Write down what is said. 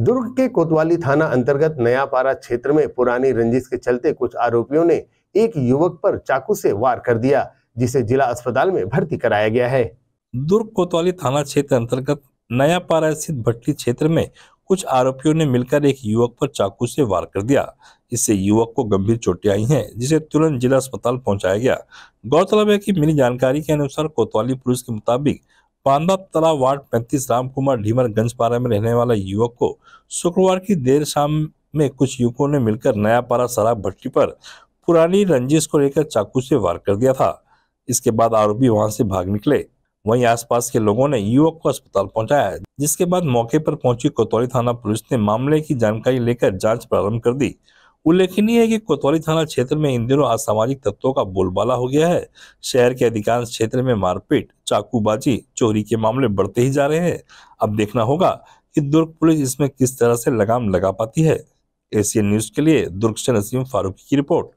दुर्ग के कोतवाली थाना अंतर्गत नयापारा क्षेत्र में पुरानी रंजिश के चलते कुछ आरोपियों ने एक युवक पर चाकू से वार कर दिया जिसे जिला अस्पताल में भर्ती कराया गया है दुर्ग कोतवाली थाना क्षेत्र अंतर्गत नयापारा स्थित भट्टी क्षेत्र में कुछ आरोपियों ने मिलकर एक युवक पर चाकू से वार कर दिया इससे युवक को गंभीर चोटें आई हैं जिसे तुरंत जिला अस्पताल पहुंचाया गया गौरतलब है कि मिली जानकारी के अनुसार कोतवाली पुलिस के मुताबिक पांदा तला वार्ड पैंतीस रामकुमार ढीमर गंजपारा में रहने वाला युवक को शुक्रवार की देर शाम में कुछ युवकों ने मिलकर नया पारा शराब भट्टी पर पुरानी रंजिश को लेकर चाकू से वार कर दिया था इसके बाद आरोपी वहां से भाग निकले वहीं आसपास के लोगों ने युवक को अस्पताल पहुंचाया जिसके बाद मौके पर पहुंची कोतौली थाना पुलिस ने मामले की जानकारी लेकर जांच प्रारंभ कर दी उल्लेखनीय है कि कोतवाली थाना क्षेत्र में इन दिनों असामाजिक तत्वों का बोलबाला हो गया है शहर के अधिकांश क्षेत्र में मारपीट चाकूबाजी चोरी के मामले बढ़ते ही जा रहे हैं अब देखना होगा कि दुर्ग पुलिस इसमें किस तरह से लगाम लगा पाती है एशियन न्यूज के लिए दुर्ग से नसीम फारूकी की रिपोर्ट